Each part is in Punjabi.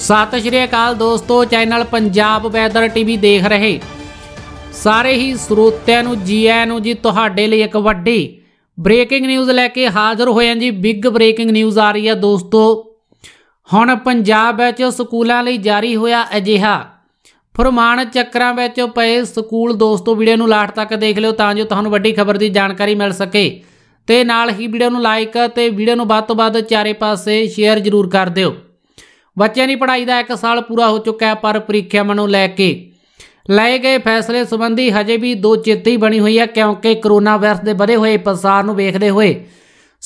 ਸਤਿ ਸ਼੍ਰੀ ਅਕਾਲ ਦੋਸਤੋ ਚੈਨਲ ਪੰਜਾਬ ਵੈਦਰ ਟੀਵੀ ਦੇਖ ਰਹੇ ਸਾਰੇ ਹੀ ਸਰੋਤਿਆਂ ਨੂੰ ਜੀ ਆਇਆਂ ਨੂੰ ਜੀ ਤੁਹਾਡੇ ਲਈ ਇੱਕ ਵੱਡੀ ਬ੍ਰੇਕਿੰਗ ਨਿਊਜ਼ ਲੈ ਕੇ ਹਾਜ਼ਰ ਹੋਏ ਹਾਂ ਜੀ ਬਿਗ ਬ੍ਰੇਕਿੰਗ ਨਿਊਜ਼ ਆ ਰਹੀ ਹੈ ਦੋਸਤੋ ਹੁਣ ਪੰਜਾਬ ਵਿੱਚ ਸਕੂਲਾਂ ਲਈ ਜਾਰੀ ਹੋਇਆ ਅਜਿਹਾ ਫਰਮਾਨ ਚੱਕਰਾਂ ਵਿੱਚ ਪਏ ਸਕੂਲ ਦੋਸਤੋ ਵੀਡੀਓ ਨੂੰ ਲਾਸਟ ਤੱਕ ਦੇਖ ਲਿਓ ਤਾਂ ਜੋ ਤੁਹਾਨੂੰ ਵੱਡੀ ਖਬਰ ਦੀ ਜਾਣਕਾਰੀ ਮਿਲ ਸਕੇ ਤੇ ਨਾਲ ਹੀ ਵੀਡੀਓ ਨੂੰ ਲਾਈਕ ਤੇ ਵੀਡੀਓ ਨੂੰ ਵੱਧ ਤੋਂ ਵੱਧ ਚਾਰੇ ਪਾਸੇ ਸ਼ੇਅਰ ਜ਼ਰੂਰ ਕਰ ਦਿਓ ਬੱਚਿਆਂ ਦੀ ਪੜ੍ਹਾਈ ਦਾ 1 ਸਾਲ ਪੂਰਾ ਹੋ ਚੁੱਕਾ ਹੈ ਪਰ ਪ੍ਰੀਖਿਆਵਾਂ ਨੂੰ ਲੈ ਕੇ ਲਏ ਗਏ ਫੈਸਲੇ ਸੰਬੰਧੀ ਹਜੇ ਵੀ ਦੋ ਚੇਤੀ ਬਣੀ ਹੋਈ ਹੈ ਕਿਉਂਕਿ ਕੋਰੋਨਾ ਵਾਇਰਸ ਦੇ ਵਧੇ ਹੋਏ ਪ੍ਰਸਾਰ ਨੂੰ ਵੇਖਦੇ ਹੋਏ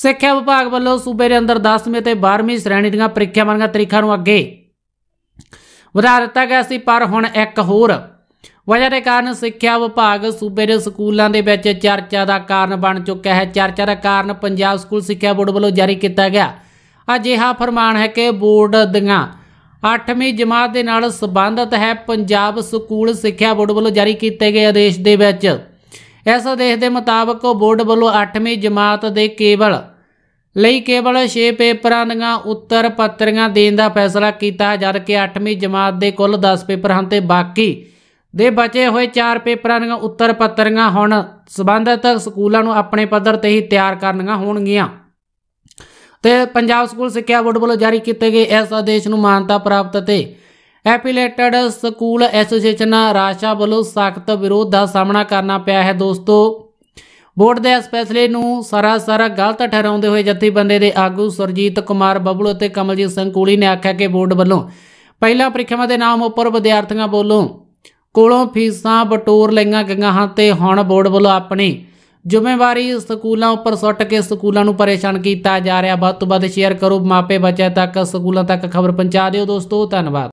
ਸਿੱਖਿਆ ਵਿਭਾਗ ਵੱਲੋਂ ਸੂਬੇ ਦੇ ਅੰਦਰ 10ਵੀਂ ਤੇ 12ਵੀਂ ਸ਼੍ਰੇਣੀ ਦੀਆਂ ਪ੍ਰੀਖਿਆਵਾਂ ਦੀਆਂ ਤਰੀਕਾਂ ਨੂੰ ਅੱਗੇ ਵਧਾ ਦਿੱਤਾ ਗਿਆ ਸੀ ਪਰ ਹੁਣ ਇੱਕ ਹੋਰ ਵਜ੍ਹਾ ਦੇ ਕਾਰਨ ਸਿੱਖਿਆ ਵਿਭਾਗ ਸੂਬੇ ਦੇ ਸਕੂਲਾਂ ਦੇ ਵਿੱਚ ਚਰਚਾ ਦਾ ਕਾਰਨ ਬਣ ਚੁੱਕਾ ਹੈ ਚਰਚਾ ਦਾ ਕਾਰਨ ਪੰਜਾਬ ਸਕੂਲ ਸਿੱਖਿਆ ਬੋਰਡ ਵੱਲੋਂ ਜਾਰੀ ਕੀਤਾ ਗਿਆ ਅਜਿਹਾ ਫਰਮਾਨ ਹੈ ਕਿ ਬੋਰਡ ਦੀਆਂ 8ਵੀਂ ਜਮਾਤ ਦੇ ਨਾਲ ਸੰਬੰਧਤ ਹੈ ਪੰਜਾਬ ਸਕੂਲ ਸਿੱਖਿਆ ਬੋਰਡ ਵੱਲੋਂ ਜਾਰੀ ਕੀਤੇ ਗਏ ਆਦੇਸ਼ ਦੇ ਵਿੱਚ ਇਸ ਆਦੇਸ਼ ਦੇ ਮੁਤਾਬਕ ਬੋਰਡ ਵੱਲੋਂ 8ਵੀਂ ਜਮਾਤ ਦੇ ਕੇਵਲ ਲਈ ਕੇਵਲ 6 ਪੇਪਰਾਂ ਦੀਆਂ ਉੱਤਰ ਪੱਤਰੀਆਂ ਦੇਣ ਦਾ ਫੈਸਲਾ ਕੀਤਾ ਹੈ ਜਦ ਕਿ 8ਵੀਂ ਜਮਾਤ ਦੇ ਕੁੱਲ 10 ਪੇਪਰ ਹਨ ਤੇ ਬਾਕੀ ਦੇ ਬਚੇ ਹੋਏ 4 ਪੇਪਰਾਂ ਦੀਆਂ ਉੱਤਰ ਪੱਤਰੀਆਂ ਹੁਣ ਸਬੰਧਤ ਸਕੂਲਾਂ ਨੂੰ ਆਪਣੇ ਪੱਧਰ ਤੇ ਹੀ ਤਿਆਰ ਕਰਨੀਆਂ ਹੋਣਗੀਆਂ ਤੇ ਪੰਜਾਬ ਸਕੂਲ ਸਿੱਖਿਆ ਬੋਰਡ ਵੱਲੋਂ ਜਾਰੀ ਕੀਤੇ ਗਏ ਇਸ ਆਦੇਸ਼ ਨੂੰ ਮਾਨਤਾ ਪ੍ਰਾਪਤ ਤੇ ਐਪੀਲੇਟਡ ਸਕੂਲ ਐਸੋਸੀਏਸ਼ਨ ਰਾਸ਼ਾ ਵੱਲੋਂ ਸਖਤ ਵਿਰੋਧ ਦਾ ਸਾਹਮਣਾ ਕਰਨਾ ਪਿਆ ਹੈ ਦੋਸਤੋ ਬੋਰਡ ਦੇ ਇਸ ਫੈਸਲੇ ਨੂੰ ਸਰਾਸਰ ਗਲਤ ਠਹਿਰਾਉਂਦੇ ਹੋਏ ਜਥੇਬੰਦੇ ਦੇ ਆਗੂ ਸਰਜੀਤ ਕੁਮਾਰ ਬੱਬਲੂ ਅਤੇ ਕਮਲਜੀਤ ਸਿੰਘ ਕੋਲੀ ਨੇ ਆਖਿਆ ਕਿ ਬੋਰਡ ਵੱਲੋਂ ਪਹਿਲਾ ਪ੍ਰੀਖਿਆਵਾਂ ਦੇ ਨਾਮ ਉੱਪਰ ਵਿਦਿਆਰਥੀਆਂ ਵੱਲੋਂ ਕੋਲੋਂ ਫੀਸਾਂ ਬਟੋਰ ਲਈਆਂ ਗਈਆਂ ਹਨ ਤੇ ਹੁਣ ਬੋਰਡ ਵੱਲੋਂ ਆਪਣੀ ਜ਼ਿੰਮੇਵਾਰੀ ਸਕੂਲਾਂ ਉੱਪਰ ਸੁੱਟ ਕੇ ਸਕੂਲਾਂ ਨੂੰ ਪਰੇਸ਼ਾਨ ਕੀਤਾ ਜਾ ਰਿਹਾ ਵੱਧ ਤੋਂ ਵੱਧ ਸ਼ੇਅਰ ਕਰੋ ਮਾਪੇ ਬੱਚਿਆਂ ਤੱਕ ਸਕੂਲਾਂ ਤੱਕ ਖਬਰ ਪਹੁੰਚਾ ਦਿਓ ਦੋਸਤੋ ਧੰਨਵਾਦ